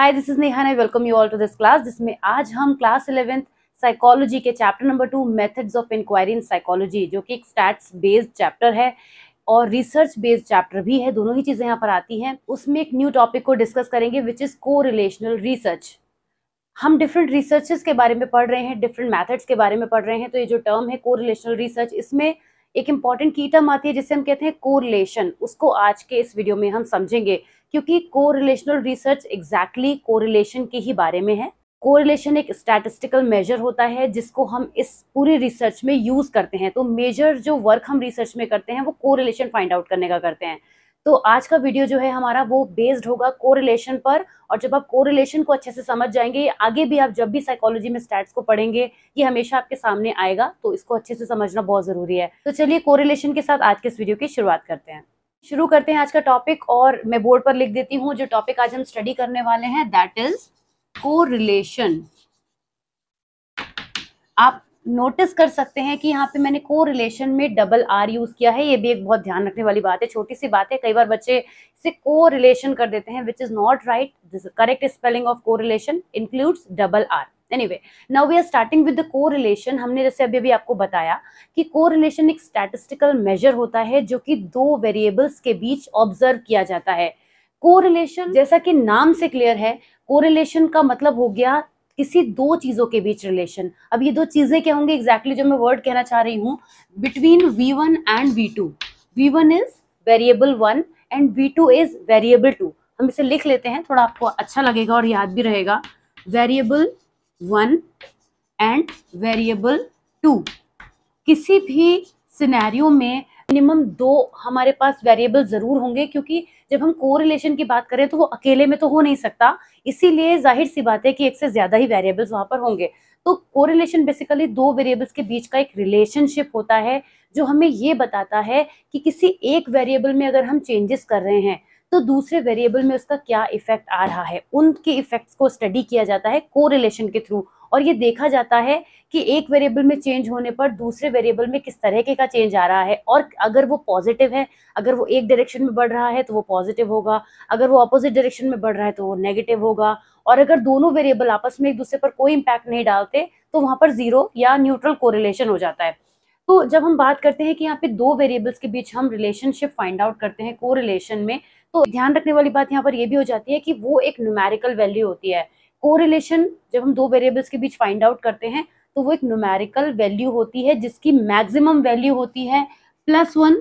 Hi this is Neha I welcome you all to this class जिसमें आज हम class eleventh psychology के chapter number two methods of inquiry in psychology जो कि एक स्टैट्स बेस्ड चैप्टर है और रिसर्च बेस्ड चैप्टर भी है दोनों ही चीज़ें यहाँ पर आती हैं उसमें एक न्यू टॉपिक को डिस्कस करेंगे which is correlational research हम डिफरेंट रिसर्चेस के बारे में पढ़ रहे हैं डिफरेंट मैथड्स के बारे में पढ़ रहे हैं तो ये जो टर्म है को रिलेशनल रिसर्च इसमें एक इंपॉर्टेंट की टर्म आती है जिसे हम कहते हैं कोरिलेशन उसको आज के इस वीडियो में हम समझेंगे क्योंकि कोरिलेशनल रिसर्च एग्जैक्टली कोरिलेशन के ही बारे में है कोरिलेशन एक स्टैटिस्टिकल मेजर होता है जिसको हम इस पूरी रिसर्च में यूज करते हैं तो मेजर जो वर्क हम रिसर्च में करते हैं वो कोरिलेशन फाइंड आउट करने का करते हैं तो आज का वीडियो जो है हमारा वो बेस्ड होगा कोरिलेशन पर और जब आप कोरिलेशन को अच्छे से समझ जाएंगे आगे भी आप जब भी साइकोलॉजी में स्टैट्स को पढ़ेंगे ये हमेशा आपके सामने आएगा तो इसको अच्छे से समझना बहुत जरूरी है तो चलिए कोरिलेशन के साथ आज के इस वीडियो की शुरुआत करते हैं शुरू करते हैं आज का टॉपिक और मैं बोर्ड पर लिख देती हूँ जो टॉपिक आज हम स्टडी करने वाले हैं दैट इज को रिलेशन आप नोटिस कर सकते हैं कि यहाँ पे मैंने को रिलेशन में डबल आर यूज किया है ये भी एक बहुत ध्यान रखने वाली बात है छोटी सी बात है कई बार बच्चे इसे को रिलेशन कर देते हैं which is not right correct spelling of correlation includes double R anyway now we are starting with the correlation हमने जैसे अभी अभी आपको बताया कि कोरिलेशन एक स्टैटिस्टिकल मेजर होता है जो कि दो वेरिएबल्स के बीच ऑब्जर्व किया जाता है कोरिलेशन जैसा कि नाम से क्लियर है कोरिलेशन का मतलब हो गया किसी दो चीजों के बीच रिलेशन अब ये दो चीजें क्या होंगी एग्जैक्टली exactly जो मैं वर्ड कहना चाह रही हूँ between V one and V two V one is variable one and V two is variable two हम इसे लिख लेते हैं थोड़ा आपको अच्छा लगेगा और याद भी रहेगा variable one and variable two किसी भी सिनेरियो में मिनिमम दो हमारे पास वेरिएबल ज़रूर होंगे क्योंकि जब हम कोरिलेशन की बात करें तो वो अकेले में तो हो नहीं सकता इसीलिए जाहिर सी बात है कि एक से ज़्यादा ही वेरिएबल्स वहाँ पर होंगे तो कोरिलेशन बेसिकली दो वेरिएबल्स के बीच का एक रिलेशनशिप होता है जो हमें ये बताता है कि किसी एक वेरिएबल में अगर हम चेंजेस कर रहे हैं तो दूसरे वेरिएबल में उसका क्या इफेक्ट आ रहा है उनके इफेक्ट्स को स्टडी किया जाता है को के थ्रू और ये देखा जाता है कि एक वेरिएबल में चेंज होने पर दूसरे वेरिएबल में किस तरह के का चेंज आ रहा है और अगर वो पॉजिटिव है अगर वो एक डायरेक्शन में बढ़ रहा है तो वो पॉजिटिव होगा अगर वो अपोजिट डायरेक्शन में बढ़ रहा है तो वो नेगेटिव होगा और अगर दोनों वेरिएबल आपस में एक दूसरे पर कोई इम्पैक्ट नहीं डालते तो वहाँ पर जीरो या न्यूट्रल कोरिलेशन हो जाता है तो जब हम बात करते हैं कि यहाँ पे दो वेरिएबल्स के बीच हम रिलेशनशिप फाइंड आउट करते हैं कोरिलेशन में तो ध्यान रखने वाली बात यहाँ पर यह भी हो जाती है कि वो एक न्यूमेरिकल वैल्यू होती है कोरिलेशन जब हम दो वेरिएबल्स के बीच फाइंड आउट करते हैं तो वो एक न्यूमेरिकल वैल्यू होती है जिसकी मैक्सिमम वैल्यू होती है प्लस वन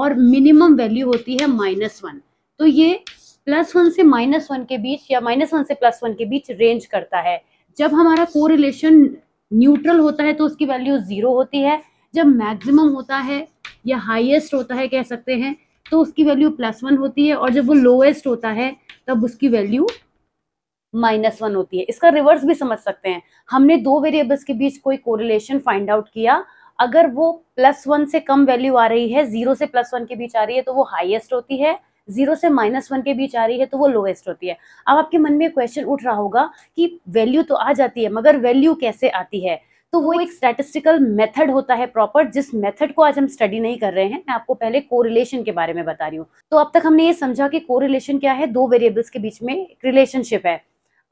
और मिनिमम वैल्यू होती है माइनस वन तो ये प्लस वन से माइनस वन के बीच या माइनस वन से प्लस वन के बीच रेंज करता है जब हमारा कोरिलेशन न्यूट्रल होता है तो उसकी वैल्यू जीरो होती है जब मैक्सिमम होता है या हाईएस्ट होता है कह सकते हैं तो उसकी वैल्यू प्लस वन होती है और जब वो लोएस्ट होता है तब उसकी वैल्यू माइनस वन होती है इसका रिवर्स भी समझ सकते हैं हमने दो वेरिएबल्स के बीच कोई कोरिलेशन फाइंड आउट किया अगर वो प्लस वन से कम वैल्यू आ रही है जीरो से प्लस वन के बीच आ रही है तो वो हाईएस्ट होती है जीरो से माइनस वन के बीच आ रही है तो वो लोएस्ट होती है अब आपके मन में क्वेश्चन उठ रहा होगा कि वैल्यू तो आ जाती है मगर वैल्यू कैसे आती है तो वो एक स्टैटिस्टिकल मेथड होता है प्रॉपर जिस मेथड को आज हम स्टडी नहीं कर रहे हैं मैं आपको पहले कोरिलेशन के बारे में बता रही हूँ तो अब तक हमने ये समझा कि कोरिलेशन क्या है दो वेरिएबल्स के बीच में रिलेशनशिप है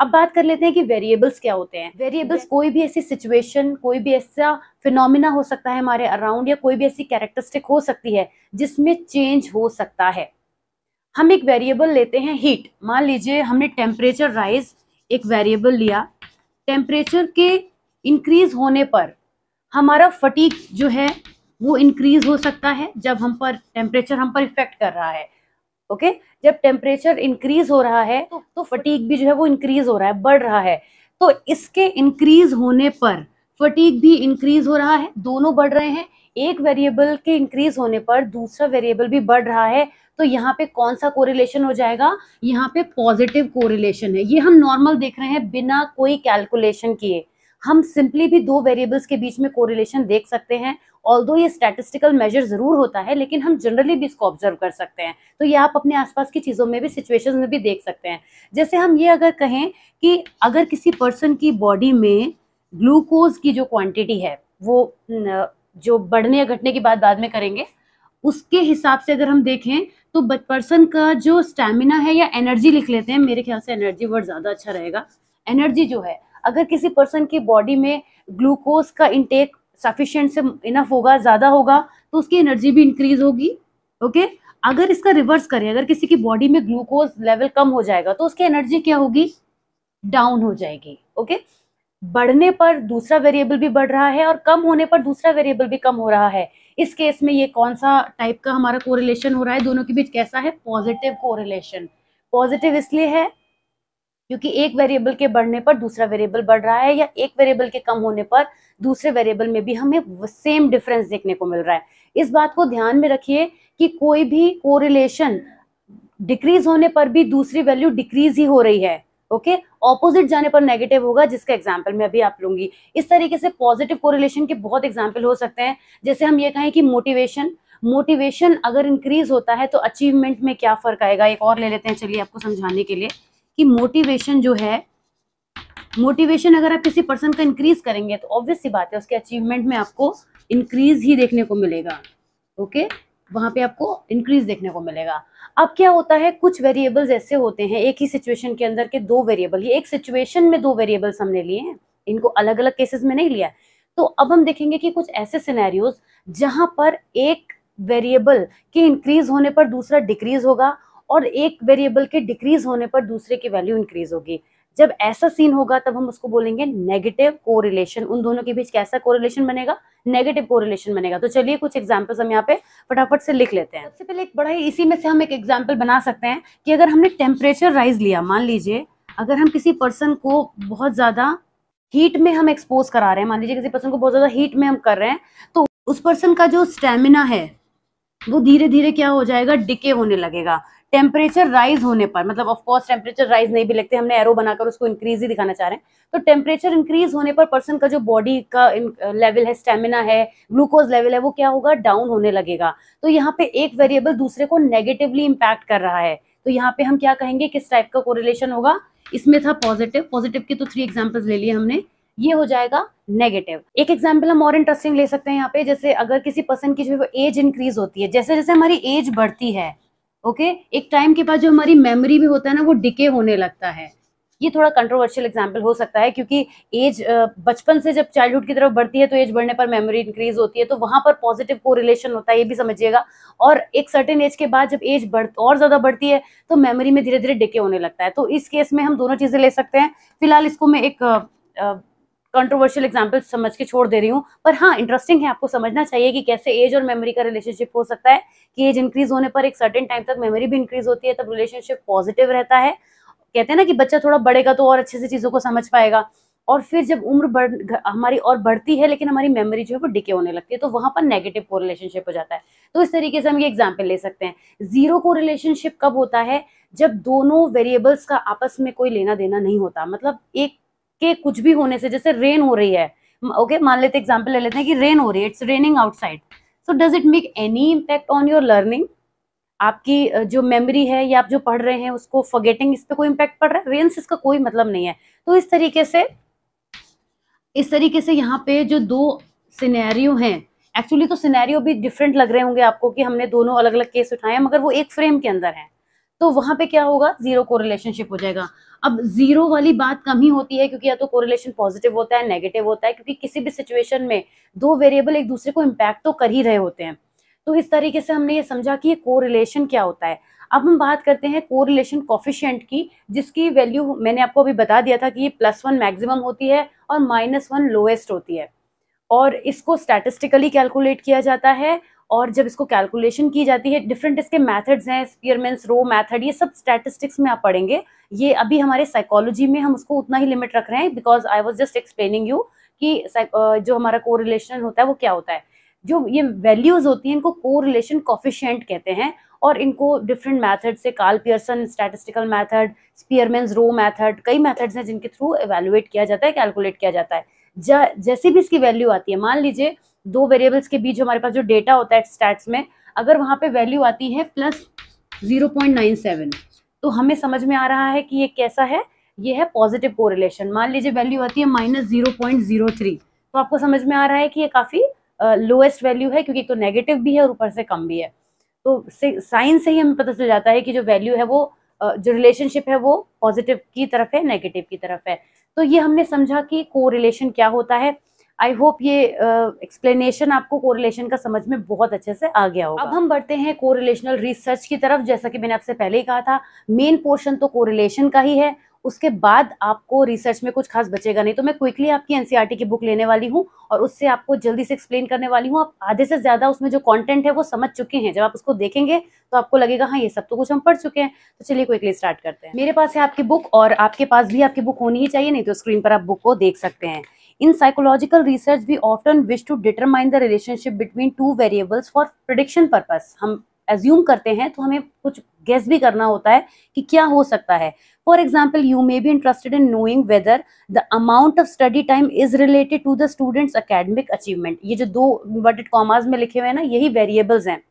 अब बात कर लेते हैं कि वेरिएबल्स क्या होते हैं वेरिएबल्स कोई भी ऐसी सिचुएशन कोई भी ऐसा फिनोमिना हो सकता है हमारे अराउंड या कोई भी ऐसी कैरेक्टरिस्टिक हो सकती है जिसमें चेंज हो सकता है हम एक वेरिएबल लेते हैं हीट मान लीजिए हमने टेम्परेचर राइज एक वेरिएबल लिया टेम्परेचर के इंक्रीज होने पर हमारा फटीक जो है वो इंक्रीज हो सकता है जब हम पर टेम्परेचर हम पर इफेक्ट कर रहा है ओके okay? जब टेम्परेचर इंक्रीज हो रहा है तो, तो फटीक भी जो है वो इंक्रीज हो रहा है बढ़ रहा है तो इसके इंक्रीज होने पर फटीक भी इंक्रीज हो रहा है दोनों बढ़ रहे हैं एक वेरिएबल के इंक्रीज होने पर दूसरा वेरिएबल भी बढ़ रहा है तो यहाँ पे कौन सा कोरिलेशन हो जाएगा यहाँ पे पॉजिटिव कोरिलेशन है ये हम नॉर्मल देख रहे हैं बिना कोई कैलकुलेशन किए हम सिंपली भी दो वेरिएबल्स के बीच में कोरिलेशन देख सकते हैं ऑल ये स्टेटिस्टिकल मेजर जरूर होता है लेकिन हम जनरली भी इसको ऑब्जर्व कर सकते हैं तो ये आप अपने आसपास की चीज़ों में भी सिचुएशन में भी देख सकते हैं जैसे हम ये अगर कहें कि अगर किसी पर्सन की बॉडी में ग्लूकोज की जो क्वांटिटी है वो जो बढ़ने या घटने की बात बाद में करेंगे उसके हिसाब से अगर हम देखें तो पर्सन का जो स्टेमिना है या एनर्जी लिख लेते हैं मेरे ख्याल से एनर्जी वर्ड ज़्यादा अच्छा रहेगा एनर्जी जो है अगर किसी पर्सन की बॉडी में ग्लूकोज का इंटेक सफिशियंट से इनफ होगा ज़्यादा होगा तो उसकी एनर्जी भी इंक्रीज होगी ओके अगर इसका रिवर्स करें अगर किसी की बॉडी में ग्लूकोज लेवल कम हो जाएगा तो उसकी एनर्जी क्या होगी डाउन हो जाएगी ओके बढ़ने पर दूसरा वेरिएबल भी बढ़ रहा है और कम होने पर दूसरा वेरिएबल भी कम हो रहा है इस केस में ये कौन सा टाइप का हमारा कोरिलेशन हो रहा है दोनों के बीच कैसा है पॉजिटिव कोरिलेशन पॉजिटिव इसलिए है क्योंकि एक वेरिएबल के बढ़ने पर दूसरा वेरिएबल बढ़ रहा है या एक वेरिएबल के कम होने पर दूसरे वेरिएबल में भी हमें सेम डिफरेंस देखने को मिल रहा है इस बात को ध्यान में रखिए कि कोई भी कोरिलेशन डिक्रीज होने पर भी दूसरी वैल्यू डिक्रीज ही हो रही है ओके okay? ऑपोजिट जाने पर नेगेटिव होगा जिसका एग्जाम्पल मैं अभी आप लूंगी इस तरीके से पॉजिटिव कोरिलेशन के बहुत एग्जाम्पल हो सकते हैं जैसे हम ये कहें कि मोटिवेशन मोटिवेशन अगर इंक्रीज होता है तो अचीवमेंट में क्या फर्क आएगा एक और ले लेते हैं चलिए आपको समझाने के लिए कि मोटिवेशन जो है मोटिवेशन अगर आप किसी पर्सन का इंक्रीज करेंगे तो ऑब्वियस सी बात है उसके अचीवमेंट में आपको इंक्रीज ही देखने को मिलेगा ओके okay? वहां पे आपको इंक्रीज देखने को मिलेगा अब क्या होता है कुछ वेरिएबल्स ऐसे होते हैं एक ही सिचुएशन के अंदर के दो वेरिएबल ये एक सिचुएशन में दो वेरिएबल्स हमने लिए हैं इनको अलग अलग केसेस में नहीं लिया तो अब हम देखेंगे कि कुछ ऐसे सिनेरियोज जहां पर एक वेरिएबल के इंक्रीज होने पर दूसरा डिक्रीज होगा और एक वेरिएबल के डिक्रीज होने पर दूसरे की वैल्यू इंक्रीज होगी जब ऐसा सीन होगा तब हम उसको बोलेंगे नेगेटिव कोरिलेशन उन दोनों के बीच कैसा कोरिलेशन बनेगा नेगेटिव कोरिलेशन बनेगा तो चलिए कुछ एग्जांपल्स हम यहाँ पे फटाफट से लिख लेते हैं सबसे पहले एक बड़ा ही इसी में से हम एक एग्जांपल बना सकते हैं कि अगर हमने टेम्परेचर राइज लिया मान लीजिए अगर हम किसी पर्सन को बहुत ज़्यादा हीट में हम एक्सपोज करा रहे हैं मान लीजिए किसी पर्सन को बहुत ज़्यादा हीट में हम कर रहे हैं तो उस पर्सन का जो स्टेमिना है वो धीरे धीरे क्या हो जाएगा डिके होने लगेगा टेम्परेचर राइज होने पर मतलब ऑफ कोर्स टेम्परेचर राइज नहीं भी लगते हमने एरो बनाकर उसको इंक्रीज ही दिखाना चाह रहे हैं तो टेम्परेचर इंक्रीज होने पर पर्सन का जो बॉडी का लेवल uh, है स्टेमिना है ग्लूकोज लेवल है वो क्या होगा डाउन होने लगेगा तो यहाँ पे एक वेरिएबल दूसरे को नेगेटिवली इम्पैक्ट कर रहा है तो यहाँ पे हम क्या कहेंगे किस टाइप का कोरिलेशन होगा इसमें था पॉजिटिव पॉजिटिव के तो थ्री एग्जाम्पल्स ले लिए हमने ये हो जाएगा नेगेटिव एक एग्जाम्पल हम और इंटरेस्टिंग ले सकते हैं यहाँ पे जैसे अगर किसी पर्सन की जो एज इंक्रीज होती है जैसे जैसे हमारी एज बढ़ती है ओके एक टाइम के बाद जो हमारी मेमोरी में होता है ना वो डिके होने लगता है ये थोड़ा कंट्रोवर्शियल एग्जाम्पल हो सकता है क्योंकि एज बचपन से जब चाइल्डहुड की तरफ बढ़ती है तो एज बढ़ने पर मेमोरी इंक्रीज होती है तो वहां पर पॉजिटिव को रिलेशन होता है ये भी समझिएगा और एक सर्टेन एज के बाद जब एज बढ़ और ज़्यादा बढ़ती है तो मेमोरी में धीरे धीरे डिके होने लगता है तो इस केस में हम दोनों चीज़ें ले सकते हैं फिलहाल इसको मैं एक कंट्रोवर्शियल एग्जाम्पल समझ के छोड़ दे रही हूँ पर हाँ इंटरेस्टिंग है आपको समझना चाहिए कि कैसे एज और मेमोरी का रिलेशनशिप हो सकता है कि एज इंक्रीज होने पर एक सर्टेन टाइम तक मेमोरी भी इंक्रीज होती है तब रिलेशनशिप पॉजिटिव रहता है कहते हैं ना कि बच्चा थोड़ा बढ़ेगा तो और अच्छे से चीज़ों को समझ पाएगा और फिर जब उम्र बढ़ हमारी और बढ़ती है लेकिन हमारी मेमोरी जो है वो डिके होने लगती है तो वहां पर नेगेटिव को रिलेशनशिप हो जाता है तो इस तरीके से हम ये एग्जाम्पल ले सकते हैं जीरो को रिलेशनशिप कब होता है जब दोनों वेरिएबल्स का आपस में कोई लेना देना नहीं होता मतलब एक के कुछ भी होने से जैसे रेन हो रही है ओके मान लेते एग्जाम्पल ले लेते हैं कि रेन हो रही है it's raining outside so does it make any impact on your learning आपकी जो मेमोरी है या आप जो पढ़ रहे हैं उसको फॉरगेटिंग इस पर कोई इम्पैक्ट पड़ रहा है रेन से इसका कोई मतलब नहीं है तो इस तरीके से इस तरीके से यहाँ पे जो दो सिनेरियो हैं एक्चुअली तो सिनेरियो भी डिफरेंट लग रहे होंगे आपको कि हमने दोनों अलग अलग केस उठाए हैं मगर वो एक फ्रेम के अंदर है तो वहां पे क्या होगा जीरो को रिलेशनशिप हो जाएगा अब जीरो वाली बात कम ही होती है क्योंकि या तो कोरिलेशन पॉजिटिव होता है नेगेटिव होता है क्योंकि किसी भी सिचुएशन में दो वेरिएबल एक दूसरे को इम्पैक्ट तो कर ही रहे होते हैं तो इस तरीके से हमने ये समझा कि ये कोरिलेशन क्या होता है अब हम बात करते हैं कोरिलेशन कॉफिशियंट की जिसकी वैल्यू मैंने आपको अभी बता दिया था कि ये प्लस वन मैक्सिमम होती है और माइनस वन लोएस्ट होती है और इसको स्टैटिस्टिकली कैलकुलेट किया जाता है और जब इसको कैलकुलेशन की जाती है डिफरेंट इसके मैथड्स हैं स्पीयरमेंस रो मैथड ये सब स्टैटिस्टिक्स में आप पढ़ेंगे ये अभी हमारे साइकोलॉजी में हम उसको उतना ही लिमिट रख रहे हैं because I was just explaining you कि जो हमारा को होता है वो क्या होता है जो ये वैल्यूज होती हैं इनको को रिलेशन कॉफिशियंट कहते हैं और इनको डिफरेंट मैथड से Karl Pearson statistical method Spearman's rho method कई मैथड्स हैं जिनके थ्रू एवेलुएट किया जाता है कैलकुलेट किया जाता है जैसे भी इसकी वैल्यू आती है मान लीजिए दो वेरिएबल्स के बीच हमारे पास जो डेटा होता है स्टैट्स में अगर वहाँ पे वैल्यू आती है plus zero point nine seven तो हमें समझ में आ रहा है कि ये कैसा है ये है पॉजिटिव कोरिलेशन मान लीजिए वैल्यू आती है minus zero point zero three तो आपको समझ में आ रहा है कि ये काफ़ी लोएस्ट वैल्यू है क्योंकि एक तो नेगेटिव भी है और ऊपर से कम भी है तो साइंस से ही हमें पता चल जाता है कि जो वैल्यू है वो जो रिलेशनशिप है वो पॉजिटिव की तरफ है नेगेटिव की तरफ है तो ये हमने समझा कि कोरिलेशन क्या होता है आई होप ये एक्सप्लेनेशन uh, आपको कोरिलेशन का समझ में बहुत अच्छे से आ गया होगा अब हम बढ़ते हैं कोरिलेशनल रिसर्च की तरफ जैसा कि मैंने आपसे पहले ही कहा था मेन पोर्शन तो कोरिलेशन का ही है उसके बाद आपको रिसर्च में कुछ खास बचेगा नहीं तो मैं क्विकली आपकी एनसीईआरटी e की बुक लेने वाली हूँ और उससे आपको जल्दी से एक्सप्लेन करने वाली हूँ आप आधे से ज़्यादा उसमें जो कंटेंट है वो समझ चुके हैं जब आप उसको देखेंगे तो आपको लगेगा हाँ ये सब तो कुछ हम पढ़ चुके हैं तो चलिए क्विकली स्टार्ट करते हैं मेरे पास है आपकी बुक और आपके पास भी आपकी बुक होनी ही चाहिए नहीं तो स्क्रीन पर आप बुक को देख सकते हैं in psychological research we often wish to determine the relationship between two variables for prediction purpose हम एज्यूम करते हैं तो हमें कुछ गेस भी करना होता है कि क्या हो सकता है for example you may be interested in knowing whether the amount of study time is related to the students academic achievement ये जो दो इन्वर्टेड कॉमर्स में लिखे हुए हैं ना यही वेरिएबल्स हैं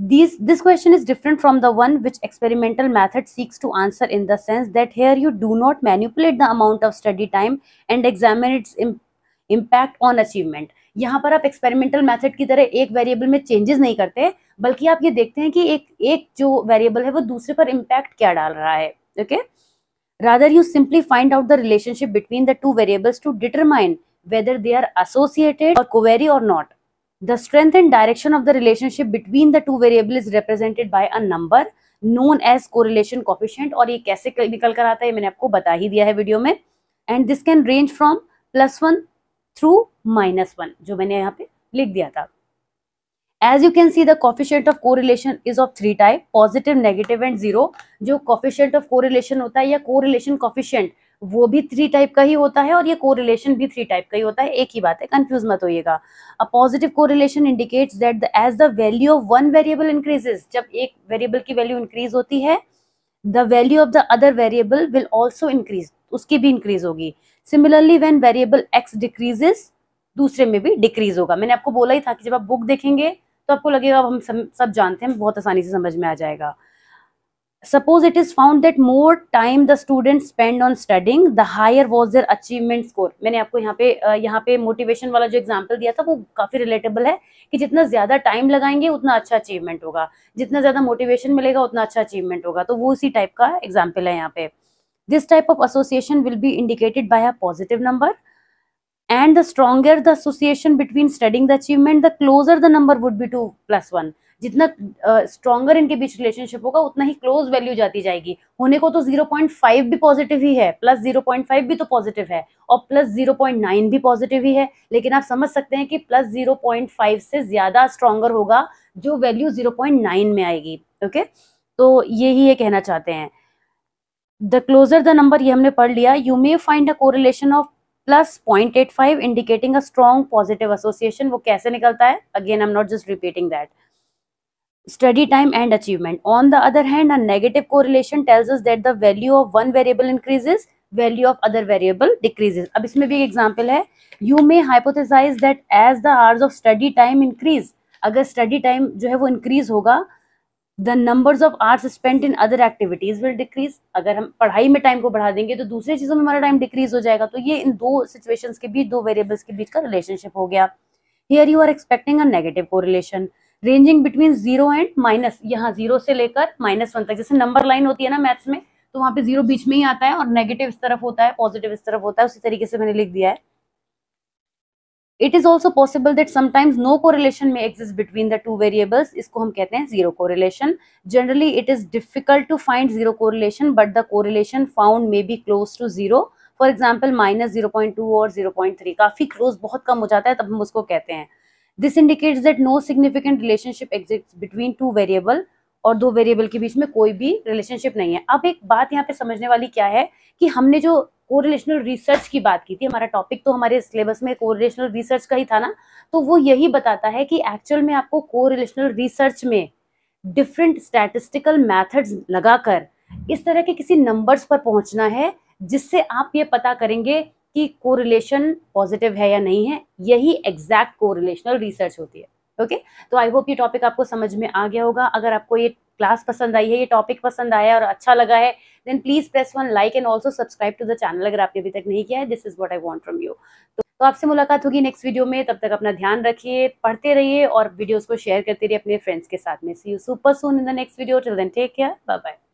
these this question is different from the one which experimental method seeks to answer in the sense that here you do not manipulate the amount of study time and examine its im impact on achievement यहाँ पर आप experimental method की तरह एक variable में changes नहीं करते बल्कि आप ये देखते हैं कि एक एक जो वेरिएबल है वो दूसरे पर इम्पैक्ट क्या डाल रहा है okay rather you simply find out the relationship between the two variables to determine whether they are associated or covary or not The strength and direction of the relationship between the two is is represented by a number known as correlation coefficient और ये कैसे निकल कर आता है मैंने आपको बता ही दिया है वीडियो में and this can range from plus one through minus one जो मैंने यहाँ पे लिख दिया था as you can see the coefficient of correlation is of three type positive negative and zero जो कॉफिशियंट ऑफ रिलेशन होता है या को रिलेशन कॉफिशियंट वो भी थ्री टाइप का ही होता है और ये कोरिलेशन भी थ्री टाइप का ही होता है एक ही बात है कंफ्यूज मत होइएगा a positive correlation indicates that the as the value of one variable increases जब एक वेरिएबल की वैल्यू इंक्रीज होती है the value of the other variable will also increase उसकी भी इंक्रीज होगी similarly when variable X decreases दूसरे में भी डिक्रीज होगा मैंने आपको बोला ही था कि जब आप बुक देखेंगे तो आपको लगेगा हम सब जानते हैं बहुत आसानी से समझ में आ जाएगा suppose it is found that more time the student spend on studying the higher was their achievement score मैंने आपको यहाँ पे यहाँ पे मोटिवेशन वाला जो एग्जांपल दिया था वो काफ़ी रिलेटेबल है कि जितना ज़्यादा टाइम लगाएंगे उतना अच्छा अचीवमेंट होगा जितना ज़्यादा मोटिवेशन मिलेगा उतना अच्छा अचीवमेंट होगा तो वो उसी टाइप का एग्जाम्पल है यहाँ पे this type of association will be indicated by a positive number and the stronger the association between studying the achievement the closer the number would be to plus one जितना stronger uh, इनके बीच relationship होगा उतना ही close value जाती जाएगी होने को तो 0.5 भी पॉजिटिव ही है प्लस 0.5 भी तो पॉजिटिव है और प्लस 0.9 भी पॉजिटिव ही है लेकिन आप समझ सकते हैं कि प्लस 0.5 से ज़्यादा स्ट्रॉगर होगा जो वैल्यू 0.9 में आएगी ओके okay? तो यही ये कहना चाहते हैं द क्लोजर द नंबर ये हमने पढ़ लिया you may find a correlation of plus 0.85 indicating a strong positive association वो कैसे निकलता है again I am not just repeating that study time and achievement on the other hand a negative correlation tells that the value of one variable increases value of other variable decreases अब इसमें भी एक example है you may hypothesize that as the hours of study time increase अगर study time जो है वो increase होगा the numbers of hours spend in other activities will decrease अगर हम पढ़ाई में टाइम को बढ़ा देंगे तो दूसरी चीज़ों में हमारा टाइम डिक्रीज हो जाएगा तो ये इन दो सिचुएशन के बीच दो वेरिएबल्स के बीच का रिलेशनशिप हो गया here you are expecting a negative correlation ranging between zero and minus यहाँ जीरो से लेकर माइनस वन तक जैसे नंबर लाइन होती है ना मैथ्स में तो वहाँ पे जीरो बीच में ही आता है और नेगेटिव इस तरफ होता है पॉजिटिव इस तरफ होता है उसी तरीके से मैंने लिख दिया है it is also possible that sometimes no correlation may exist between the two variables इसको हम कहते हैं zero correlation generally it is difficult to find zero correlation but the correlation found may be close to zero for example minus zero point two और zero point three काफी close बहुत कम हो जाता है तब हम उसको कहते हैं this indicates that no significant relationship exist between two variable और दो वेरिएबल के बीच में कोई भी रिलेशनशिप नहीं है अब एक बात यहाँ पे समझने वाली क्या है कि हमने जो कोरिलेशनल रिसर्च की बात की थी हमारा टॉपिक तो हमारे सिलेबस में कोरिलेशनल रिसर्च का ही था ना तो वो यही बताता है कि एक्चुअल में आपको कोरिलेशनल रिसर्च में डिफरेंट स्टैटिस्टिकल मैथड्स लगाकर इस तरह के किसी नंबर्स पर पहुंचना है जिससे आप ये पता करेंगे कि कोरिलेशन पॉजिटिव है या नहीं है यही एग्जैक्ट कोरिलेशनल रिसर्च होती है ओके तो आई होप ये टॉपिक आपको समझ में आ गया होगा अगर आपको ये क्लास पसंद आई है ये टॉपिक पसंद आया और अच्छा लगा है then please press one like and also subscribe to the channel अगर आपने अभी तक नहीं किया है this is what I want from you तो आपसे मुलाकात होगी नेक्स्ट वीडियो में तब तक अपना ध्यान रखिए पढ़ते रहिए और वीडियोस को शेयर करते रहिए अपने फ्रेंड्स के साथ में see you super soon in the next video till then take care bye bye